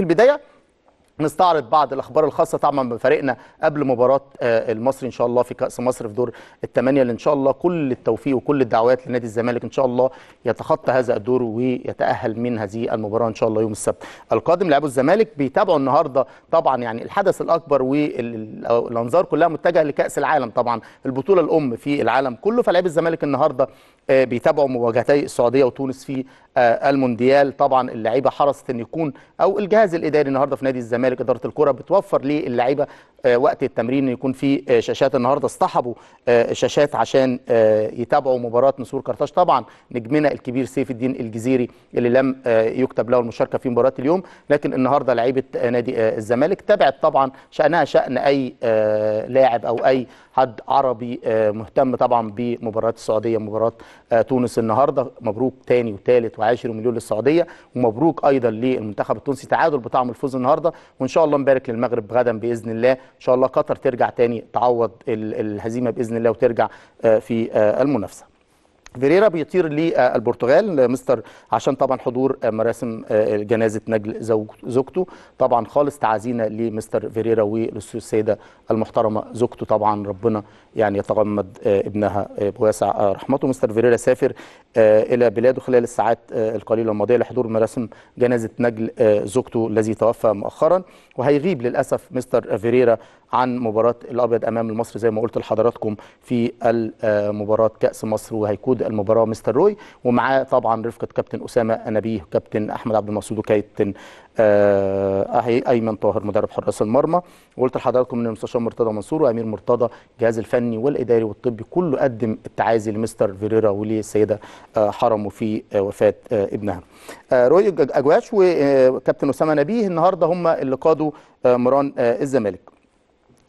في البدايه نستعرض بعض الاخبار الخاصه طبعا بفريقنا قبل مباراه آه، المصري ان شاء الله في كاس مصر في دور الثمانيه اللي ان شاء الله كل التوفيق وكل الدعوات لنادي الزمالك ان شاء الله يتخطى هذا الدور ويتاهل من هذه المباراه ان شاء الله يوم السبت القادم لاعبو الزمالك بيتابعوا النهارده طبعا يعني الحدث الاكبر والانظار كلها متجهه لكاس العالم طبعا البطوله الام في العالم كله فلعب الزمالك النهارده آه، بيتابعوا مواجهتي السعوديه وتونس في المونديال طبعا اللعيبه حرصت ان يكون او الجهاز الاداري النهارده في نادي الزمالك اداره الكره بتوفر للعيبه آه، وقت التمرين يكون في آه، شاشات النهارده اصطحبوا آه، شاشات عشان يتابعوا مباراه نسور كرتاش طبعا نجمنا الكبير سيف الدين الجزيري اللي لم يكتب له المشاركه في مباراه اليوم لكن النهارده لعيبه نادي الزمالك تابعت طبعا شانها شان اي لاعب او اي حد عربي مهتم طبعا بمباراه السعوديه مباراه تونس النهارده مبروك تاني وثالث وعاشر 20 مليون للسعوديه ومبروك ايضا للمنتخب التونسي تعادل بطعم الفوز النهارده وان شاء الله نبارك للمغرب غدا باذن الله ان شاء الله قطر ترجع تاني تعوض الهزيمه باذن الله وترجع آه، في آه، المنافسه فيريرا بيطير للبرتغال مستر عشان طبعا حضور مراسم آه، جنازه نجل زوجته طبعا خالص تعازينا لمستر فيريرا وللسيده المحترمه زوجته طبعا ربنا يعني يتغمد آه، ابنها آه، بواسع رحمته مستر فيريرا سافر الى بلاده خلال الساعات القليله الماضيه لحضور مراسم جنازه نجل زوجته الذي توفى مؤخرا وهيغيب للاسف مستر فيريرا عن مباراه الابيض امام المصري زي ما قلت لحضراتكم في مباراه كاس مصر وهيقود المباراه مستر روي ومعاه طبعا رفقه كابتن اسامه انابيه كابتن احمد عبد المنصور وكابتن آه، ايمن طاهر مدرب حراس المرمى وقلت لحضراتكم ان المستشار مرتضى منصور وامير مرتضى الجهاز الفني والاداري والطبي كله قدم التعازي لمستر فيريرا وللسيده آه، حرمه في آه، وفاه ابنها روي اجواش وكابتن اسامه نبيه النهارده هم اللي قادوا مران الزمالك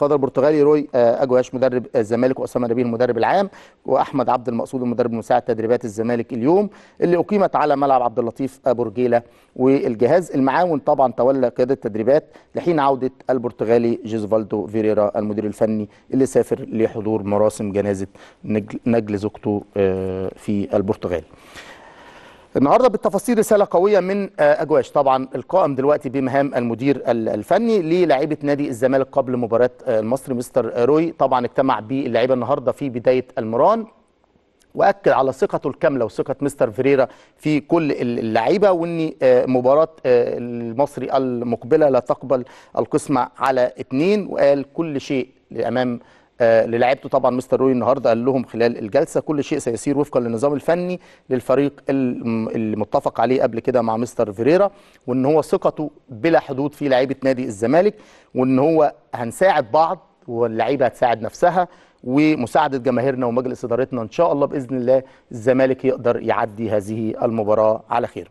القادة البرتغالي روي آه، أجواش مدرب الزمالك وأسامة نبيل المدرب العام وأحمد عبد المقصود المدرب المساعد تدريبات الزمالك اليوم اللي أقيمت على ملعب عبد اللطيف أبو آه، رجيلة والجهاز المعاون طبعا تولى قيادة التدريبات لحين عودة البرتغالي جيزفالدو فيريرا المدير الفني اللي سافر لحضور مراسم جنازة نجل زوجته آه، في البرتغال النهارده بالتفاصيل رساله قويه من آه، اجواش طبعا القائم دلوقتي بمهام المدير الفني للاعيبه نادي الزمالك قبل مباراه آه، المصري مستر آه، روي طبعا اجتمع باللعيبه النهارده في بدايه المران واكد على ثقته الكامله وثقه مستر فيريرا في كل اللعيبه وان مباراه المصري المقبله لا تقبل القسمه على اثنين وقال كل شيء امام آه، للاعيبته طبعا مستر روي النهارده قال لهم خلال الجلسه كل شيء سيسير وفقا للنظام الفني للفريق المتفق عليه قبل كده مع مستر فيريرا وان هو ثقته بلا حدود في لعيبه نادي الزمالك وان هو هنساعد بعض واللعيبه هتساعد نفسها ومساعده جماهيرنا ومجلس ادارتنا ان شاء الله باذن الله الزمالك يقدر يعدي هذه المباراه على خير